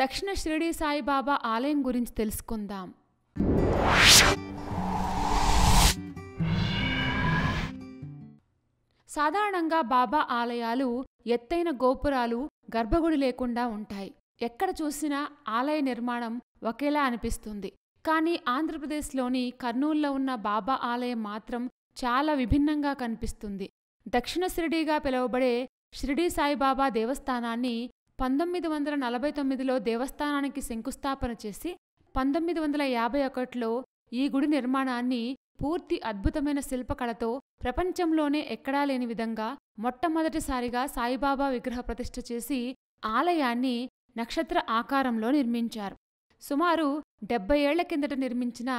దక్షిణ షిరిడి సాయిబాబా ఆలయం గురించి తెలుసుకుందాం సాధారణంగా బాబా ఆలయాలు ఎత్తైన గోపురాలు గర్భగుడి లేకుండా ఉంటాయి ఎక్కడ చూసినా ఆలయ నిర్మాణం ఒకేలా అనిపిస్తుంది కానీ ఆంధ్రప్రదేశ్లోని కర్నూల్లో ఉన్న బాబా ఆలయం మాత్రం చాలా విభిన్నంగా కనిపిస్తుంది దక్షిణ షిరిడీగా పిలువబడే షిరిడీ సాయిబాబా దేవస్థానాన్ని పంతొమ్మిది వందల నలభై తొమ్మిదిలో దేవస్థానానికి శంకుస్థాపన చేసి పంతొమ్మిది వందల యాభై ఒకటిలో ఈ గుడి నిర్మాణాన్ని పూర్తి అద్భుతమైన శిల్పకళతో ప్రపంచంలోనే ఎక్కడా లేని విధంగా మొట్టమొదటిసారిగా సాయిబాబా విగ్రహ ప్రతిష్ఠ చేసి ఆలయాన్ని నక్షత్ర ఆకారంలో నిర్మించారు సుమారు డెబ్బై ఏళ్ల కిందట నిర్మించిన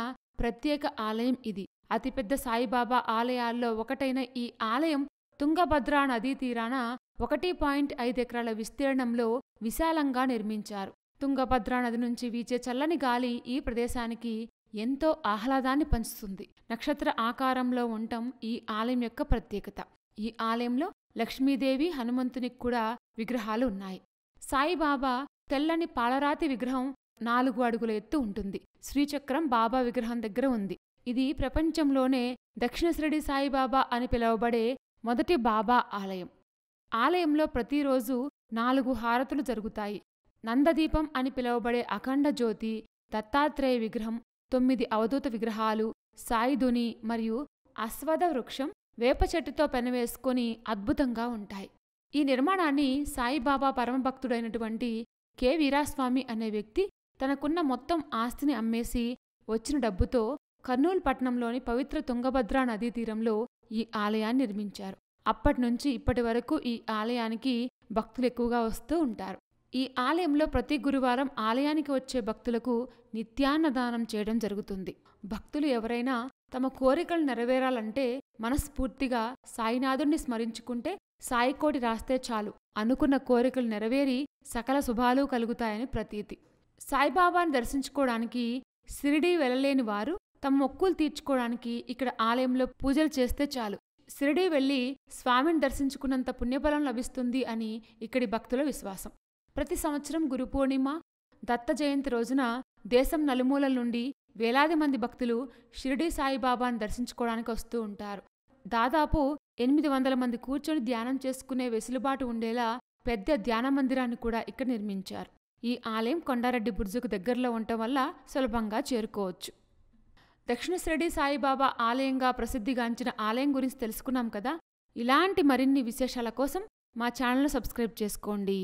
ప్రత్యేక ఆలయం ఇది అతిపెద్ద సాయిబాబా ఆలయాల్లో ఒకటైన ఈ ఆలయం తుంగభద్రా నదీ తీరాన ఒకటి పాయింట్ ఐదు ఎకరాల విస్తీర్ణంలో విశాలంగా నిర్మించారు తుంగభద్రా నది నుంచి వీచే చల్లని గాలి ఈ ప్రదేశానికి ఎంతో ఆహ్లాదాన్ని పంచుతుంది నక్షత్ర ఆకారంలో ఉండటం ఈ ఆలయం యొక్క ప్రత్యేకత ఈ ఆలయంలో లక్ష్మీదేవి హనుమంతునికి కూడా విగ్రహాలు ఉన్నాయి సాయిబాబా తెల్లని పాలరాతి విగ్రహం నాలుగు అడుగుల ఎత్తు ఉంటుంది శ్రీచక్రం బాబా విగ్రహం దగ్గర ఉంది ఇది ప్రపంచంలోనే దక్షిణ సాయిబాబా అని పిలువబడే మొదటి బాబా ఆలయం ఆలయంలో ప్రతిరోజు నాలుగు హారతులు జరుగుతాయి నందదీపం అని పిలువబడే అఖండ జ్యోతి దత్తాత్రేయ విగ్రహం తొమ్మిది అవధూత విగ్రహాలు సాయిధుని మరియు అశ్వద వృక్షం వేప చెట్టుతో పెనవేసుకొని అద్భుతంగా ఉంటాయి ఈ నిర్మాణాన్ని సాయిబాబా పరమభక్తుడైనటువంటి కె వీరాస్వామి అనే వ్యక్తి తనకున్న మొత్తం ఆస్తిని అమ్మేసి వచ్చిన డబ్బుతో కర్నూలు పట్టణంలోని పవిత్ర తుంగభద్రా నదీ తీరంలో ఈ ఆలయాన్ని నిర్మించారు అప్పటి నుంచి ఇప్పటి వరకు ఈ ఆలయానికి భక్తులు ఎక్కువగా వస్తూ ఉంటారు ఈ ఆలయంలో ప్రతి గురువారం ఆలయానికి వచ్చే భక్తులకు నిత్యాన్నదానం చేయడం జరుగుతుంది భక్తులు ఎవరైనా తమ కోరికలు నెరవేరాలంటే మనస్ఫూర్తిగా సాయినాథుణ్ణి స్మరించుకుంటే సాయికోటి రాస్తే చాలు అనుకున్న కోరికలు నెరవేరి సకల శుభాలు కలుగుతాయని ప్రతీతి సాయిబాబాను దర్శించుకోవడానికి సిరిడి వెళ్ళలేని వారు తమ మొక్కులు తీర్చుకోవడానికి ఇక్కడ ఆలయంలో పూజలు చేస్తే చాలు షిరిడీ వెళ్ళి స్వామిని దర్శించుకున్నంత పుణ్యఫలం లభిస్తుంది అని ఇక్కడి భక్తుల విశ్వాసం ప్రతి సంవత్సరం గురు పూర్ణిమ దత్త జయంతి రోజున దేశం నలుమూలల నుండి వేలాది మంది భక్తులు షిరిడీ సాయిబాబాను దర్శించుకోవడానికి వస్తూ ఉంటారు దాదాపు ఎనిమిది వందల మంది కూర్చొని ధ్యానం చేసుకునే వెసులుబాటు ఉండేలా పెద్ద ధ్యాన మందిరాన్ని కూడా ఇక్కడ నిర్మించారు ఈ ఆలయం కొండారెడ్డి బుర్జుకు దగ్గరలో ఉండటం వల్ల సులభంగా చేరుకోవచ్చు దక్షిణశ్రెడ్డి సాయిబాబా ఆలయంగా ప్రసిద్ధిగాంచిన ఆలయం గురించి తెలుసుకున్నాం కదా ఇలాంటి మరిన్ని విశేషాల కోసం మా ఛానల్ను సబ్స్క్రైబ్ చేసుకోండి